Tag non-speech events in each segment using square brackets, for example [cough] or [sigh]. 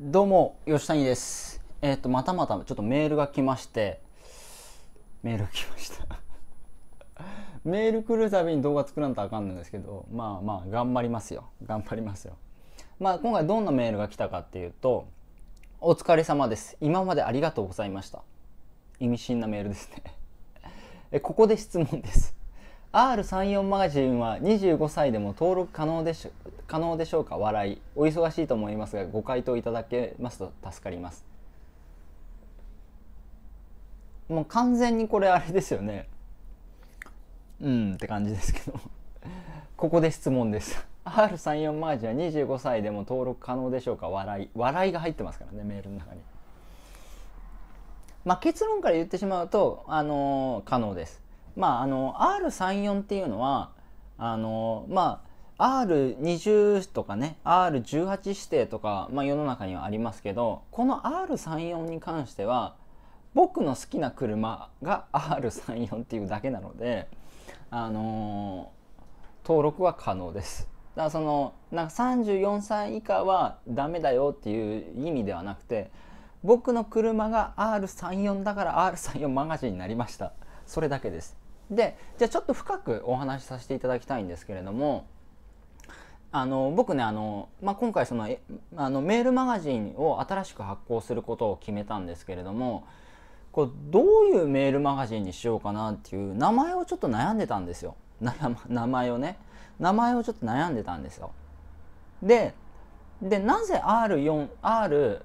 どうも、吉谷です。えっ、ー、と、またまたちょっとメールが来まして、メール来ました [laughs] メール来るたびに動画作らんとあかんのですけど、まあまあ、頑張りますよ。頑張りますよ。まあ、今回どんなメールが来たかっていうと、お疲れ様です。今までありがとうございました。意味深なメールですねえ。ここで質問です R34 マガジンは25歳でも登録可能でし可能でしょうか笑いお忙しいと思いますがご回答いただけますと助かりますもう完全にこれあれですよねうんって感じですけどここで質問です R34 マージンは25歳でも登録可能でしょうか笑い笑いが入ってますからねメールの中にまあ結論から言ってしまうとあのー、可能ですまあ、あの R34 っていうのはあの、まあ、R20 とかね R18 指定とか、まあ、世の中にはありますけどこの R34 に関しては僕の好きな車が R34 っていうだけなので、あの登録は可能です。だからそのなんか34歳以下はダメだよっていう意味ではなくて僕の車が R34 だから R34 マガジンになりましたそれだけですでじゃあちょっと深くお話しさせていただきたいんですけれどもあの僕ねあの、まあ、今回そのあのメールマガジンを新しく発行することを決めたんですけれどもこれどういうメールマガジンにしようかなっていう名前をちょっと悩んでたんですよ名前をね名前をちょっと悩んでたんですよででなぜ R4R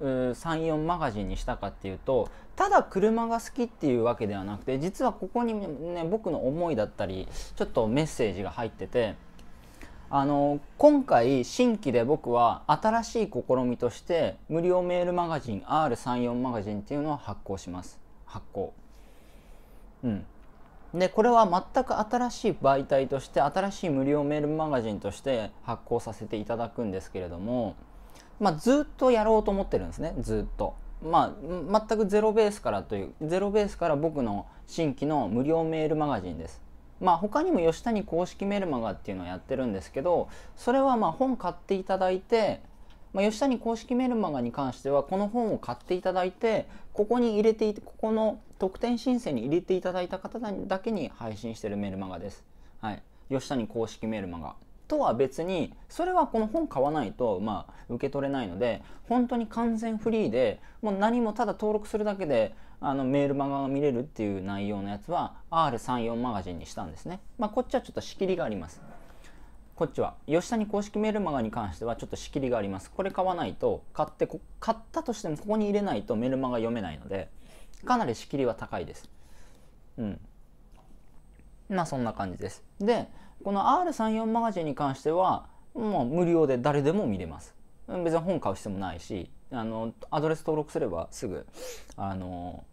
34マガジンにしたかっていうとただ車が好きっていうわけではなくて実はここにね僕の思いだったりちょっとメッセージが入っててあの今回新規で僕は新しい試みとして無料メールマガジン R34 マガジンっていうのを発行します発行。うん、でこれは全く新しい媒体として新しい無料メールマガジンとして発行させていただくんですけれどもまあ、ずっとやろうと思ってるんですねずっと。まあ、全くゼロベースからというゼロベースから僕の新規の無料メールマガジンです。まあ、他にも吉谷公式メルマガっていうのをやってるんですけどそれはま本買っていただいて、まあ、吉谷公式メルマガに関してはこの本を買っていただいてここに入れていてここの特典申請に入れていただいた方だけに配信してるメルマガです。はい、吉谷公式メルマガとは別にそれはこの本買わないと、まあ、受け取れないので本当に完全フリーでもう何もただ登録するだけであのメールマガが見れるっていう内容のやつは R34 マガジンにしたんですね、まあ、こっちはちょっと仕切りがありますこっちは吉谷公式メールマガに関してはちょっと仕切りがありますこれ買わないと買って買ったとしてもここに入れないとメルマガ読めないのでかなり仕切りは高いですうんまあそんな感じですでこの R34 マガジンに関してはもう無料で誰でも見れます別に本買う必要もないしあのアドレス登録すればすぐあの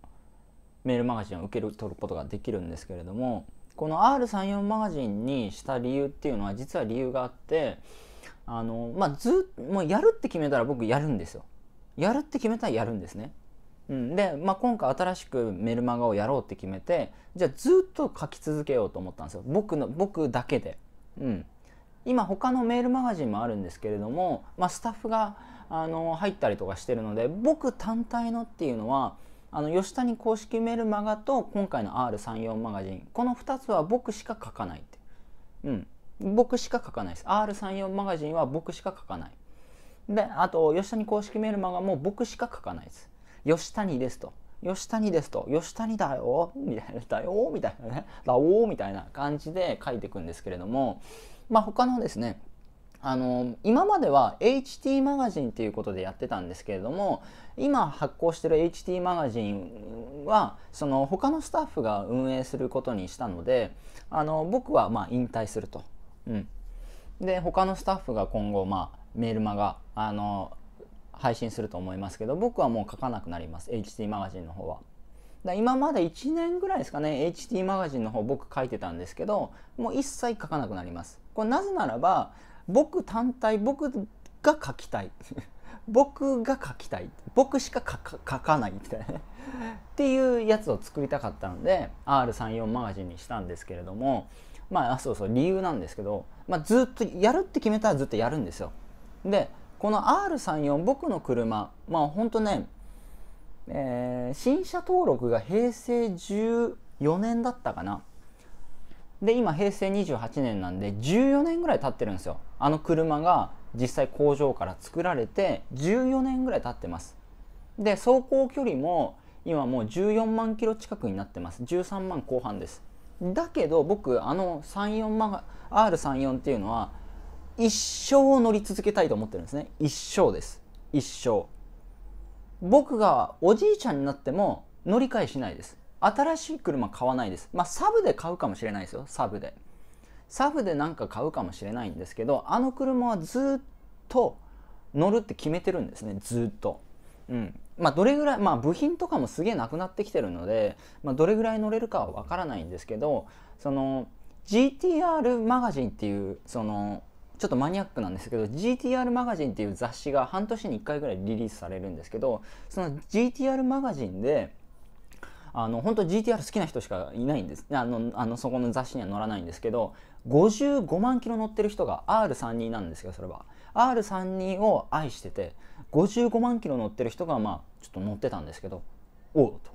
メールマガジンを受け取ることができるんですけれどもこの R34 マガジンにした理由っていうのは実は理由があってあのまあずもうやるって決めたら僕やるんですよやるって決めたらやるんですねうん、で、まあ、今回新しくメルマガをやろうって決めてじゃあずっと書き続けようと思ったんですよ僕の僕だけで、うん、今他のメールマガジンもあるんですけれども、まあ、スタッフがあの入ったりとかしてるので僕単体のっていうのはあの吉谷公式メルマガと今回の R34 マガジンこの2つは僕しか書かないって、うん、僕しか書かないです R34 マガジンは僕しか書かないであと吉谷公式メルマガも僕しか書かないです吉谷ですと。吉谷ですと。吉谷だよ。みたいな、だよ。みたいなね。だおみたいな感じで書いていくんですけれども、まあ他のですね、あの今までは HT マガジンっていうことでやってたんですけれども今発行してる HT マガジンはその他のスタッフが運営することにしたのであの僕はま引退すると。うん、で他のスタッフが今後まあメールマガあの配信すると思いますけど僕はもう書かなくなります HT マガジンの方は。だ今まで1年ぐらいですかね HT マガジンの方僕書いてたんですけどもう一切書かなくなります。これなぜならば僕単体僕が書きたい [laughs] 僕が書きたい僕しか書かないみたいなっていうやつを作りたかったので R34 マガジンにしたんですけれどもまあそうそう理由なんですけど、まあ、ずっとやるって決めたらずっとやるんですよ。でこの R34 僕の車まあほんとね、えー、新車登録が平成14年だったかなで今平成28年なんで14年ぐらい経ってるんですよあの車が実際工場から作られて14年ぐらい経ってますで走行距離も今もう14万キロ近くになってます13万後半ですだけど僕あの34万 R34 っていうのは一生を乗り続けたいと思ってるんですね一生です一生僕がおじいちゃんになっても乗り換えしないです新しい車買わないですまあサブで買うかもしれないですよサブでサブで何か買うかもしれないんですけどあの車はずっと乗るって決めてるんですねずっとうんまあどれぐらいまあ部品とかもすげえなくなってきてるので、まあ、どれぐらい乗れるかはわからないんですけどその GTR マガジンっていうそのちょっとマニアックなんですけど GTR マガジンっていう雑誌が半年に1回ぐらいリリースされるんですけどその GTR マガジンであの本当 GTR 好きな人しかいないんですあのあのそこの雑誌には載らないんですけど55万キロ乗ってる人が R32 なんですよそれは R32 を愛してて55万キロ乗ってる人がまあちょっと乗ってたんですけどおおと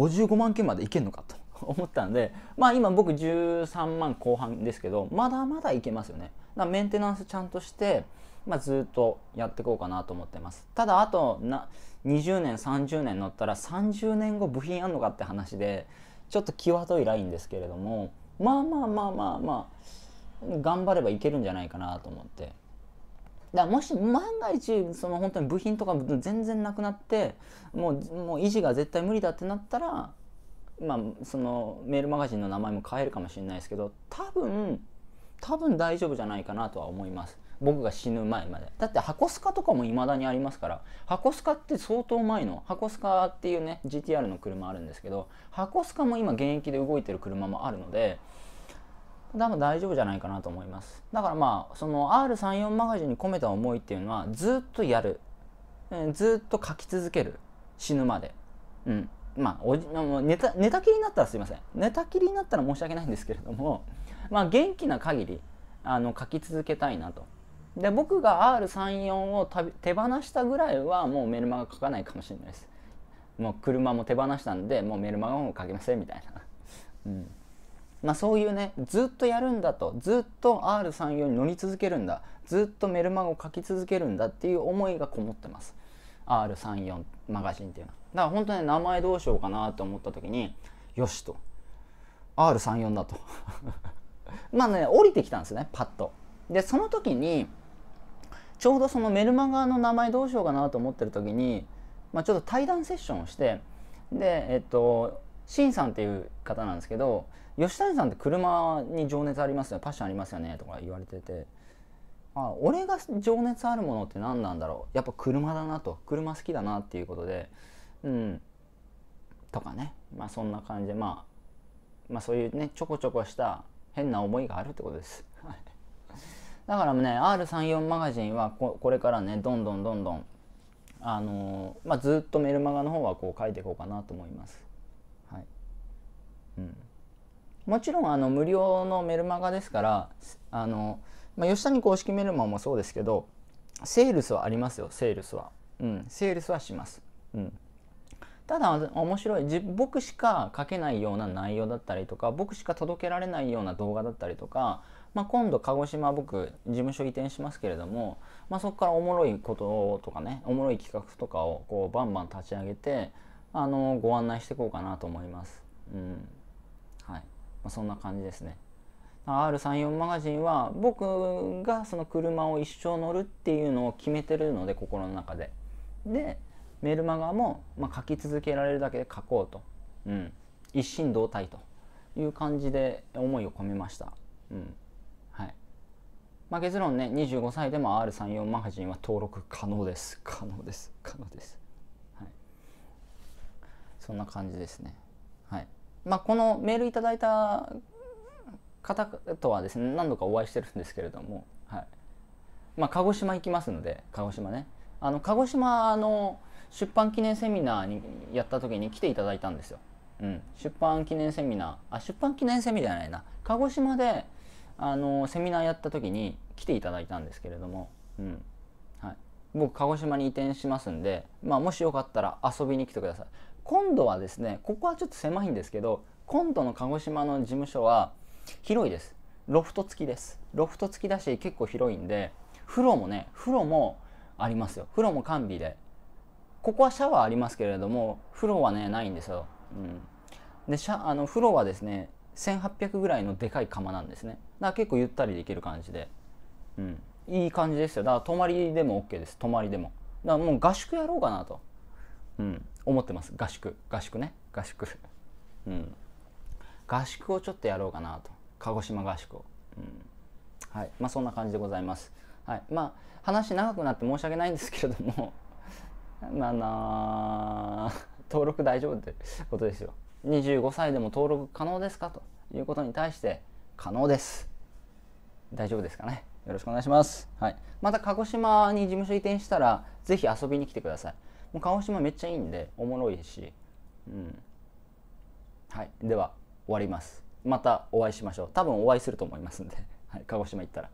55万キロまでいけんのかと [laughs] 思ったんでまあ今僕13万後半ですけどまだまだいけますよねだからメンテナンスちゃんとして、まあ、ずっとやっていこうかなと思ってますただあとな20年30年乗ったら30年後部品あんのかって話でちょっと際どいラインですけれどもまあまあまあまあまあ頑張ればいけるんじゃないかなと思ってだからもし万が一その本当に部品とか全然なくなってもうもう維持が絶対無理だってなったらまあ、そのメールマガジンの名前も変えるかもしれないですけど多分多分大丈夫じゃないかなとは思います僕が死ぬ前までだって箱スカとかもいまだにありますから箱スカって相当前の箱スカっていうね GTR の車あるんですけど箱スカも今現役で動いてる車もあるので多分大丈夫じゃないかなと思いますだからまあその R34 マガジンに込めた思いっていうのはずっとやるずっと書き続ける死ぬまでうんまあ、おじもう寝た寝たきりになったらすいません寝たきりになったら申し訳ないんですけれども、まあ、元気な限りあの書き続けたいなと。で僕が R34 を手放したぐらいはもうメルマガ書かないかもしれないです。もう車も手放したんでもうメルマガも書けませんみたいな。うんまあ、そういうねずっとやるんだとずっと R34 に乗り続けるんだずっとメルマガを書き続けるんだっていう思いがこもってます。R34 マガジンっていうのはだから本当に名前どうしようかなと思った時によしと R34 だと [laughs] まあね降りてきたんですねパッとでその時にちょうどそのメルマガの名前どうしようかなと思ってる時に、まあ、ちょっと対談セッションをしてでえっとシンさんっていう方なんですけど吉谷さんって車に情熱ありますよねパッションありますよねとか言われててあ俺が情熱あるものって何なんだろうやっぱ車だなと車好きだなっていうことでうんとかねまあそんな感じで、まあ、まあそういうねちょこちょこした変な思いがあるってことですだからね R34 マガジンはこれからねどんどんどんどんあのー、まあ、ずっとメルマガの方はこう書いていこうかなと思います。はいうん、もちろんあの無料のメルマガですからあのーまあ、吉谷公式メルマンもそうですけどセールスはありますよセールスは、うん、セールスはします、うん、ただ面白い僕しか書けないような内容だったりとか僕しか届けられないような動画だったりとか、まあ、今度鹿児島僕事務所移転しますけれども、まあ、そこからおもろいこととかねおもろい企画とかをこうバンバン立ち上げてあのご案内していこうかなと思います。うんはいまあ、そんな感じですね。R34 マガジンは僕がその車を一生乗るっていうのを決めてるので心の中ででメルマガも、ま書き続けられるだけで書こうと、うん、一心同体という感じで思いを込めました、うんはいまあ、結論ね25歳でも R34 マガジンは登録可能です可能です可能です、はい、そんな感じですねはいまあ、このメールいただいた方とはですね何度かお会いしてるんですけれども、はいまあ、鹿児島行きますので鹿児島ねあの鹿児島の出版記念セミナーにやった時に来ていただいたんですよ、うん、出版記念セミナーあ出版記念セミナーじゃないな鹿児島であのセミナーやった時に来ていただいたんですけれども、うんはい、僕鹿児島に移転しますんで、まあ、もしよかったら遊びに来てください今度はですねここはちょっと狭いんですけど今度の鹿児島の事務所は広いですロフト付きですロフト付きだし結構広いんで風呂もね風呂もありますよ風呂も完備でここはシャワーありますけれども風呂はねないんですよ、うん、でシャあの風呂はですね1800ぐらいのでかい釜なんですねだから結構ゆったりできる感じで、うん、いい感じですよだから泊まりでも OK です泊まりでもだからもう合宿やろうかなと、うん、思ってます合宿合宿ね合宿うん合宿をちょっとやろうかなと鹿児島合宿を、うん、はいまあそんな感じでございます、はい、まあ話長くなって申し訳ないんですけれども [laughs] まあな登録大丈夫ってことですよ25歳でも登録可能ですかということに対して可能です大丈夫ですかねよろしくお願いします、はい、また鹿児島に事務所移転したらぜひ遊びに来てくださいもう鹿児島めっちゃいいんでおもろいしうんはいでは終わりますまたお会いしましょう多分お会いすると思いますんで、はい、鹿児島行ったら。